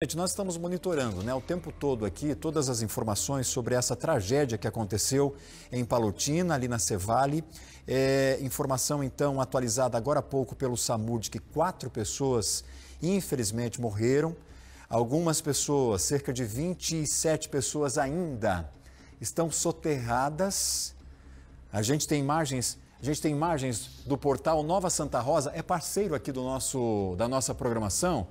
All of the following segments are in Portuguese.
Gente, nós estamos monitorando né, o tempo todo aqui todas as informações sobre essa tragédia que aconteceu em Palotina, ali na Cevale. É, informação então atualizada agora há pouco pelo SAMU de que quatro pessoas infelizmente morreram. Algumas pessoas, cerca de 27 pessoas ainda, estão soterradas. A gente tem imagens a gente tem imagens do portal Nova Santa Rosa, é parceiro aqui do nosso, da nossa programação.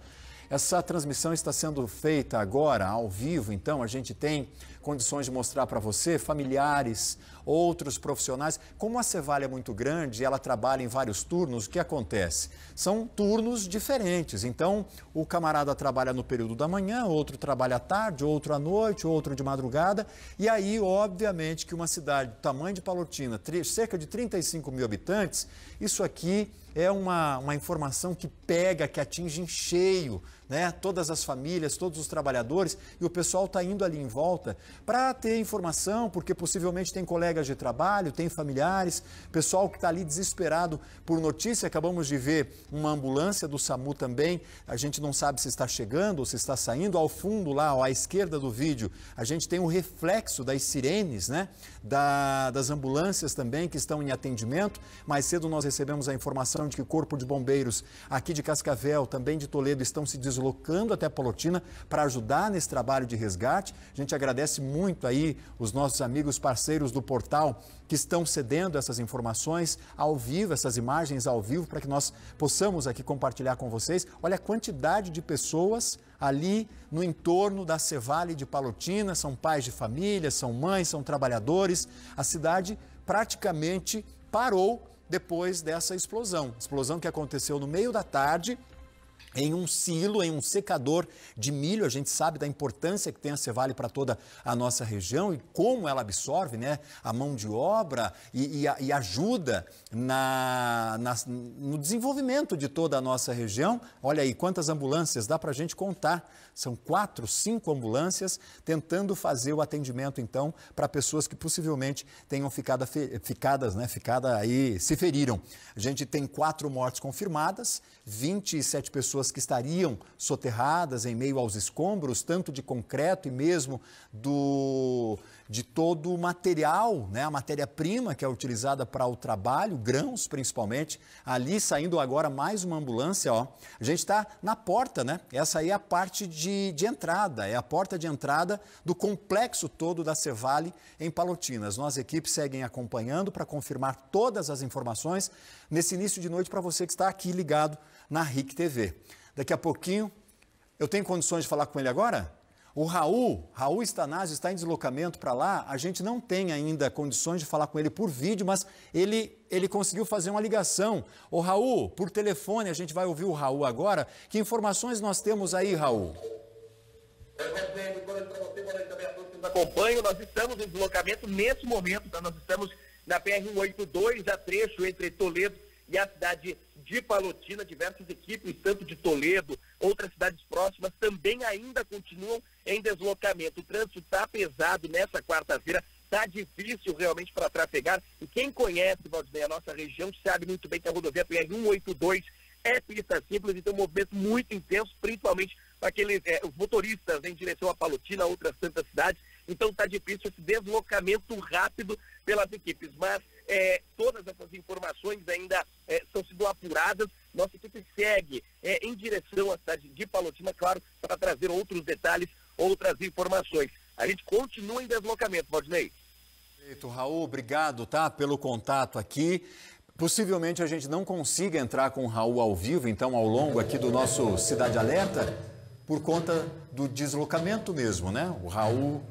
Essa transmissão está sendo feita agora, ao vivo, então a gente tem condições de mostrar para você, familiares, outros profissionais. Como a Cevalha é muito grande e ela trabalha em vários turnos, o que acontece? São turnos diferentes. Então, o camarada trabalha no período da manhã, outro trabalha à tarde, outro à noite, outro de madrugada. E aí, obviamente, que uma cidade do tamanho de Palotina, cerca de 35 mil habitantes, isso aqui é uma, uma informação que pega, que atinge em cheio né? todas as famílias, todos os trabalhadores, e o pessoal está indo ali em volta para ter informação, porque possivelmente tem colegas de trabalho, tem familiares, pessoal que está ali desesperado por notícia. Acabamos de ver uma ambulância do SAMU também, a gente não sabe se está chegando ou se está saindo. Ao fundo, lá ó, à esquerda do vídeo, a gente tem o um reflexo das sirenes, né? Da, das ambulâncias também que estão em atendimento. Mais cedo nós recebemos a informação de que o Corpo de Bombeiros aqui de Cascavel, também de Toledo, estão se deslocando deslocando até Palotina para ajudar nesse trabalho de resgate. A gente agradece muito aí os nossos amigos parceiros do portal que estão cedendo essas informações ao vivo, essas imagens ao vivo, para que nós possamos aqui compartilhar com vocês. Olha a quantidade de pessoas ali no entorno da Cevale de Palotina, são pais de família, são mães, são trabalhadores. A cidade praticamente parou depois dessa explosão. Explosão que aconteceu no meio da tarde, em um silo, em um secador de milho. A gente sabe da importância que tem a Cevale para toda a nossa região e como ela absorve né, a mão de obra e, e, e ajuda na, na, no desenvolvimento de toda a nossa região. Olha aí quantas ambulâncias dá para a gente contar. São quatro, cinco ambulâncias tentando fazer o atendimento, então, para pessoas que possivelmente tenham ficado, ficadas, né, ficada aí, se feriram. A gente tem quatro mortes confirmadas, 27 pessoas pessoas que estariam soterradas em meio aos escombros, tanto de concreto e mesmo do de todo o material, né, a matéria-prima que é utilizada para o trabalho, grãos principalmente. Ali saindo agora mais uma ambulância, ó. A gente está na porta, né? Essa aí é a parte de, de entrada, é a porta de entrada do complexo todo da Cevale em Palotinas. Nós, equipes seguem acompanhando para confirmar todas as informações nesse início de noite para você que está aqui ligado na RIC TV. Daqui a pouquinho, eu tenho condições de falar com ele agora? O Raul, Raul Stanazio está em deslocamento para lá. A gente não tem ainda condições de falar com ele por vídeo, mas ele ele conseguiu fazer uma ligação. O Raul, por telefone, a gente vai ouvir o Raul agora. Que informações nós temos aí, Raul? Acompanho, nós estamos em deslocamento nesse momento, tá? nós estamos na PR-182, a trecho entre Toledo e a cidade de Palotina, diversas equipes, tanto de Toledo Outras cidades próximas também ainda continuam em deslocamento. O trânsito está pesado nessa quarta-feira. Está difícil realmente para trafegar. E quem conhece, Valdinei, a nossa região, sabe muito bem que a rodovia PR 182 é pista simples e tem um movimento muito intenso, principalmente para aqueles é, os motoristas em direção a Palotina, outras tantas cidades. Então está difícil esse deslocamento rápido pelas equipes. Mas é, todas essas informações ainda é, eh, estão sendo apuradas. Nossa equipe segue é, em direção à cidade de Palotina, claro, para trazer outros detalhes, outras informações. A gente continua em deslocamento, Valdinei. Perfeito, Raul, obrigado, tá, pelo contato aqui. Possivelmente a gente não consiga entrar com o Raul ao vivo, então, ao longo aqui do nosso Cidade Alerta, por conta do deslocamento mesmo, né? O Raul.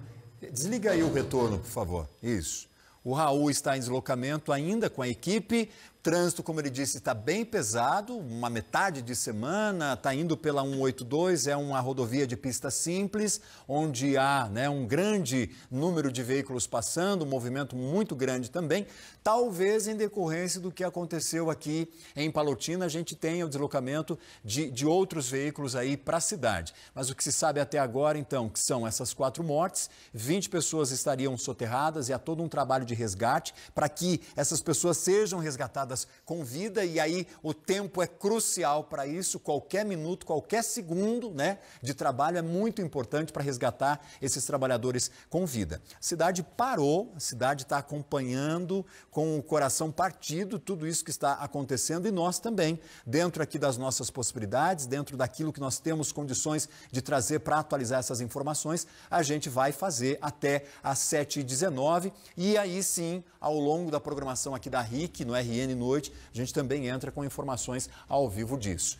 Desliga aí o retorno, por favor. Isso. O Raul está em deslocamento ainda com a equipe, trânsito, como ele disse, está bem pesado, uma metade de semana, está indo pela 182, é uma rodovia de pista simples, onde há né, um grande número de veículos passando, um movimento muito grande também. Talvez em decorrência do que aconteceu aqui em Palotina, a gente tenha o deslocamento de, de outros veículos aí para a cidade. Mas o que se sabe até agora, então, que são essas quatro mortes, 20 pessoas estariam soterradas e há todo um trabalho de resgate para que essas pessoas sejam resgatadas com vida e aí o tempo é crucial para isso. Qualquer minuto, qualquer segundo, né, de trabalho é muito importante para resgatar esses trabalhadores com vida. A cidade parou, a cidade está acompanhando com o coração partido tudo isso que está acontecendo e nós também, dentro aqui das nossas possibilidades, dentro daquilo que nós temos condições de trazer para atualizar essas informações, a gente vai fazer até às 7h19 e aí sim, ao longo da programação aqui da RIC, no RN noite, a gente também entra com informações ao vivo disso.